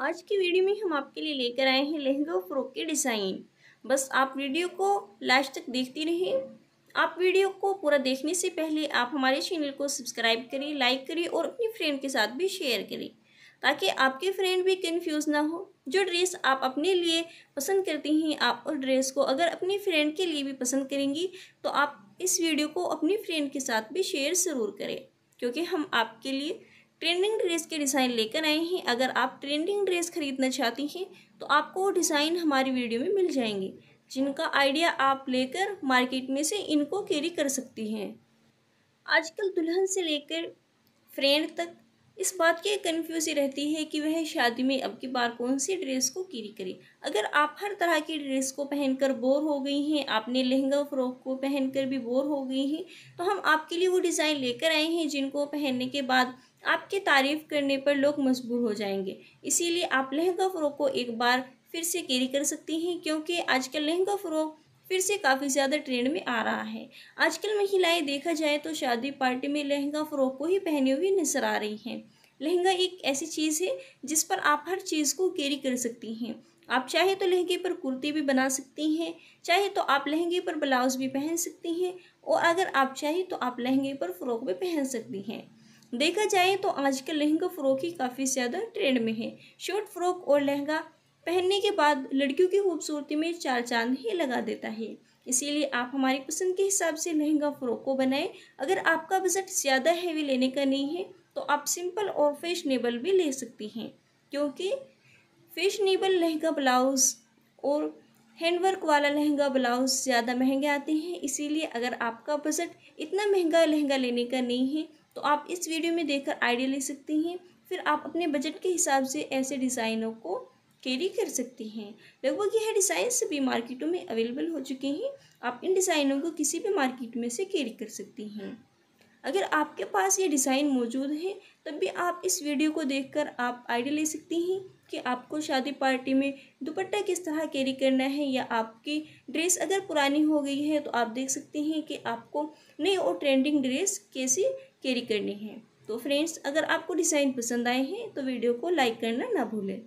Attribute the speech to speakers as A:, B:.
A: आज की वीडियो में हम आपके लिए लेकर आए हैं लहंगा फ्रॉक के डिज़ाइन बस आप वीडियो को लास्ट तक देखती रहें आप वीडियो को पूरा देखने से पहले आप हमारे चैनल को सब्सक्राइब करें लाइक करें और अपनी फ्रेंड के साथ भी शेयर करें ताकि आपके फ्रेंड भी कन्फ्यूज ना हो जो ड्रेस आप अपने लिए पसंद करती हैं आप उस ड्रेस को अगर अपनी फ्रेंड के लिए भी पसंद करेंगी तो आप इस वीडियो को अपनी फ्रेंड के साथ भी शेयर ज़रूर करें क्योंकि हम आपके लिए ट्रेंडिंग ड्रेस के डिज़ाइन लेकर आए हैं अगर आप ट्रेंडिंग ड्रेस खरीदना चाहती हैं तो आपको वो डिज़ाइन हमारी वीडियो में मिल जाएंगे जिनका आइडिया आप लेकर मार्केट में से इनको कैरी कर सकती हैं आजकल दुल्हन से लेकर फ्रेंड तक इस बात की कन्फ्यूज ही रहती है कि वह शादी में अब की बार कौन सी ड्रेस को कीरी करे अगर आप हर तरह की ड्रेस को पहनकर बोर हो गई हैं आपने लहंगा फ्रॉक को पहनकर भी बोर हो गई हैं तो हम आपके लिए वो डिज़ाइन लेकर आए हैं जिनको पहनने के बाद आपकी तारीफ़ करने पर लोग मजबूर हो जाएंगे इसीलिए आप लहंगा फ़्रॉक को एक बार फिर से कैरी कर सकती हैं क्योंकि आजकल लहंगा फ़्रॉक फिर से काफ़ी ज़्यादा ट्रेंड में आ रहा है आजकल महिलाएं देखा जाए तो शादी पार्टी में लहंगा फ़्रॉक को ही पहने हुए नजर आ रही हैं लहंगा एक ऐसी चीज़ है जिस पर आप हर चीज़ को कैरी कर सकती हैं आप चाहे तो लहंगे पर कुर्ती भी बना सकती हैं चाहे तो आप लहंगे पर ब्लाउज़ भी पहन सकती हैं और अगर आप चाहे तो आप लहंगे पर फ़्रॉक भी पहन सकती हैं देखा जाए तो आजकल लहंगा फ़्रॉक ही काफ़ी ज़्यादा ट्रेंड में है शॉर्ट फ्रॉक और लहंगा पहनने के बाद लड़कियों की खूबसूरती में चार चांद ही लगा देता है इसीलिए आप हमारी पसंद के हिसाब से लहंगा फ़्रॉक को बनाएं अगर आपका बजट ज़्यादा हैवी लेने का नहीं है तो आप सिंपल और फैशनेबल भी ले सकती हैं क्योंकि फैशनेबल लहंगा ब्लाउज़ और हैंडवर्क वाला लहंगा ब्लाउज़ ज़्यादा महंगे आते हैं इसीलिए अगर आपका बजट इतना महंगा लहंगा लेने का नहीं है तो आप इस वीडियो में देखकर आइडिया ले सकती हैं फिर आप अपने बजट के हिसाब से ऐसे डिज़ाइनों को कैरी कर सकती हैं लगभग यह डिज़ाइन सभी मार्केटों में अवेलेबल हो चुके हैं आप इन डिज़ाइनों को किसी भी मार्केट में से कैरी कर सकती हैं अगर आपके पास ये डिज़ाइन मौजूद है तब भी आप इस वीडियो को देखकर आप आइडिया ले सकती हैं कि आपको शादी पार्टी में दुपट्टा किस तरह कैरी करना है या आपकी ड्रेस अगर पुरानी हो गई है तो आप देख सकते हैं कि आपको नई और ट्रेंडिंग ड्रेस कैसी कैरी करनी है तो फ्रेंड्स अगर आपको डिज़ाइन पसंद आए हैं तो वीडियो को लाइक करना ना भूलें